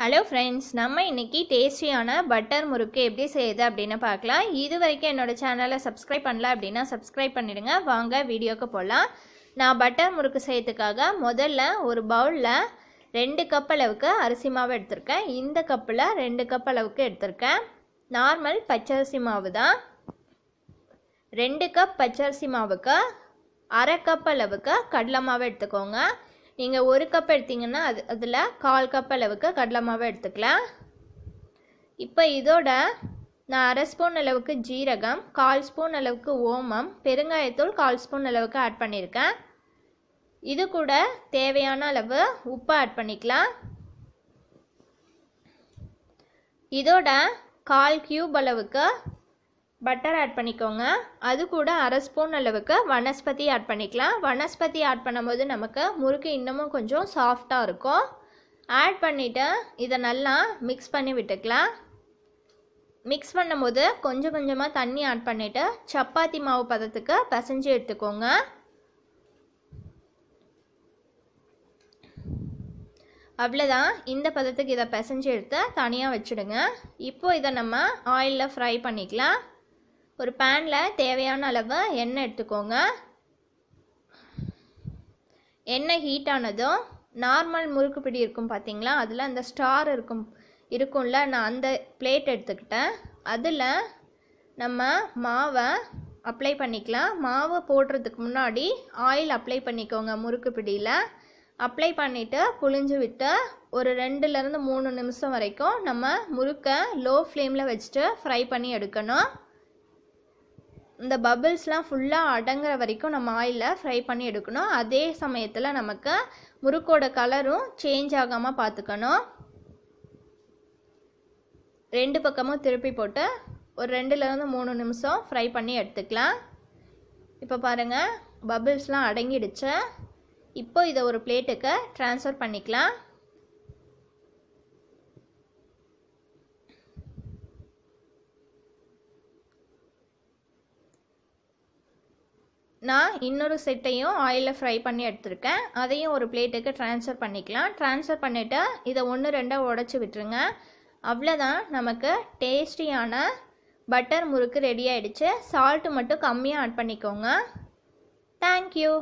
hello friends நம்ம இன்றைக்கி டேஸ்டியான பட்டர் முறுக்கு எப்படி செய்யுது அப்படின்னு பார்க்கலாம் இது வரைக்கும் என்னோடய சேனலை சப்ஸ்கிரைப் பண்ணல அப்படின்னா சப்ஸ்கிரைப் பண்ணிவிடுங்க வாங்க வீடியோக்கு போகலாம் நான் பட்டர் முறுக்கு செய்யறதுக்காக முதல்ல ஒரு பவுலில் ரெண்டு கப் அளவுக்கு அரிசி மாவு எடுத்திருக்கேன் இந்த கப்பில் ரெண்டு கப் அளவுக்கு எடுத்திருக்கேன் நார்மல் பச்சரிசி மாவு தான் ரெண்டு கப் பச்சரிசி மாவுக்கு அரை கப் அளவுக்கு கடலை மாவு எடுத்துக்கோங்க நீங்கள் ஒரு கப் எடுத்தீங்கன்னா அது அதில் கால் கப் அளவுக்கு கடலை மாவு எடுத்துக்கலாம் இப்போ இதோட நான் அரை ஸ்பூன் அளவுக்கு ஜீரகம் கால் ஸ்பூன் அளவுக்கு ஓமம் பெருங்காயத்தூள் கால் ஸ்பூன் அளவுக்கு ஆட் பண்ணியிருக்கேன் இது கூட தேவையான அளவு உப்பு ஆட் பண்ணிக்கலாம் இதோட கால் கியூப் அளவுக்கு பட்டர் ஆட் பண்ணிக்கோங்க அது கூட அரை ஸ்பூன் அளவுக்கு வனஸ்பதி ஆட் பண்ணிக்கலாம் வனஸ்பதி ஆட் பண்ணும்போது நமக்கு முறுக்கு இன்னமும் கொஞ்சம் சாஃப்டாக இருக்கும் ஆட் பண்ணிவிட்டு இதை நல்லா மிக்ஸ் பண்ணி விட்டுக்கலாம் மிக்ஸ் பண்ணும்போது கொஞ்சம் கொஞ்சமாக தண்ணி ஆட் பண்ணிவிட்டு சப்பாத்தி மாவு பதத்துக்கு பசைஞ்சு எடுத்துக்கோங்க அவ்வளோதான் இந்த பதத்துக்கு இதை பிசைஞ்சு எடுத்து தனியாக வச்சுடுங்க இப்போது இதை நம்ம ஆயிலில் ஃப்ரை பண்ணிக்கலாம் ஒரு பேனில் தேவையான அளவு எண்ணெய் எடுத்துக்கோங்க எண்ணெய் ஹீட் ஆனதும் நார்மல் முறுக்கு பிடி இருக்கும் பார்த்தீங்களா அதில் அந்த ஸ்டார் இருக்கும் இருக்கும்ல நான் அந்த பிளேட் எடுத்துக்கிட்டேன் அதில் நம்ம மாவை அப்ளை பண்ணிக்கலாம் மாவு போடுறதுக்கு முன்னாடி ஆயில் அப்ளை பண்ணிக்கோங்க முறுக்கு பிடியில் அப்ளை பண்ணிவிட்டு புளிஞ்சு விட்டு ஒரு ரெண்டுலேருந்து மூணு நிமிஷம் வரைக்கும் நம்ம முறுக்கை லோ ஃப்ளேமில் வச்சுட்டு ஃப்ரை பண்ணி எடுக்கணும் இந்த பபிள்ஸ்லாம் ஃபுல்லாக அடங்குற வரைக்கும் நம்ம ஆயிலில் ஃப்ரை பண்ணி எடுக்கணும் அதே சமயத்தில் நமக்கு முறுக்கோட கலரும் சேஞ்ச் ஆகாமல் பார்த்துக்கணும் ரெண்டு பக்கமும் திருப்பி போட்டு ஒரு ரெண்டுலேருந்து மூணு நிமிஷம் ஃப்ரை பண்ணி எடுத்துக்கலாம் இப்போ பாருங்கள் பபிள்ஸ்லாம் அடங்கிடுச்சு இப்போ இதை ஒரு பிளேட்டுக்கு ட்ரான்ஸ்ஃபர் பண்ணிக்கலாம் நான் இன்னொரு செட்டையும் ஆயிலில் ஃப்ரை பண்ணி எடுத்திருக்கேன் அதையும் ஒரு பிளேட்டுக்கு ட்ரான்ஸ்ஃபர் பண்ணிக்கலாம் ட்ரான்ஸ்ஃபர் பண்ணிவிட்டு இதை ஒன்று ரெண்டாக உடச்சி விட்டுருங்க அவ்வளோதான் நமக்கு டேஸ்டியான பட்டர் முறுக்கு ரெடி ஆகிடுச்சு சால்ட்டு மட்டும் கம்மியாக ஆட் பண்ணிக்கோங்க தேங்க்யூ